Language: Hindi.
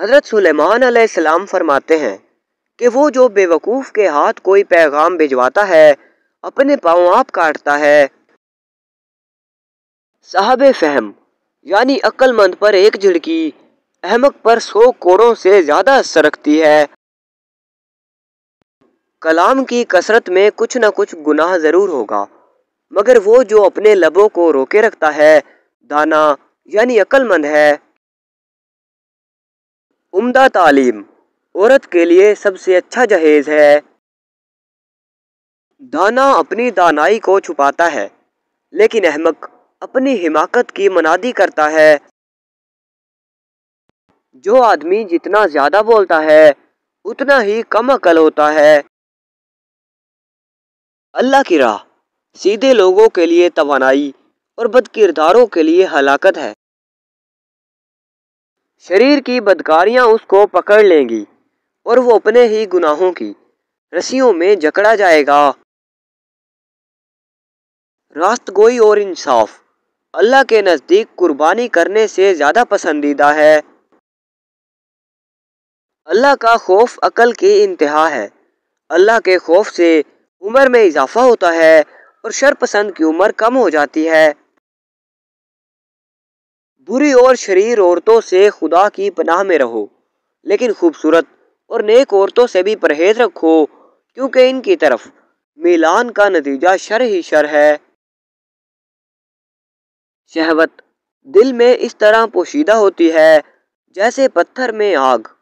हज़रत सुलेमान सलाम फरमाते हैं कि वो जो बेवकूफ़ के हाथ कोई पैगाम भिजवाता है अपने पाँव आप काटता है साहब फहम यानी अक्लमंद पर एक झिड़की अहमक पर सौ कोड़ों से ज़्यादा असर रखती है कलाम की कसरत में कुछ ना कुछ गुनाह ज़रूर होगा मगर वो जो अपने लबों को रोके रखता है दाना यानी अक्लमंद है उम्दा तालीम औरत के लिए सबसे अच्छा जहेज़ है दाना अपनी दानाई को छुपाता है लेकिन अहमक अपनी हिमाकत की मनादी करता है जो आदमी जितना ज़्यादा बोलता है उतना ही कम अकल होता है अल्लाह की राह सीधे लोगों के लिए तवानाई और बद किरदारों के लिए हलाकत है शरीर की बदकारियाँ उसको पकड़ लेंगी और वो अपने ही गुनाहों की रस्सियों में जकड़ा जाएगा रास्त गोई और इंसाफ अल्लाह के नज़दीक कुर्बानी करने से ज़्यादा पसंदीदा है अल्लाह का खौफ अकल की इंतहा है अल्लाह के खौफ से उम्र में इजाफा होता है और शरपसंद की उम्र कम हो जाती है बुरी और शरीर औरतों से खुदा की पनाह में रहो लेकिन खूबसूरत और नेक औरतों से भी परहेज रखो क्योंकि इनकी तरफ मिलान का नतीजा शर ही शर है शहवत दिल में इस तरह पोशीदा होती है जैसे पत्थर में आग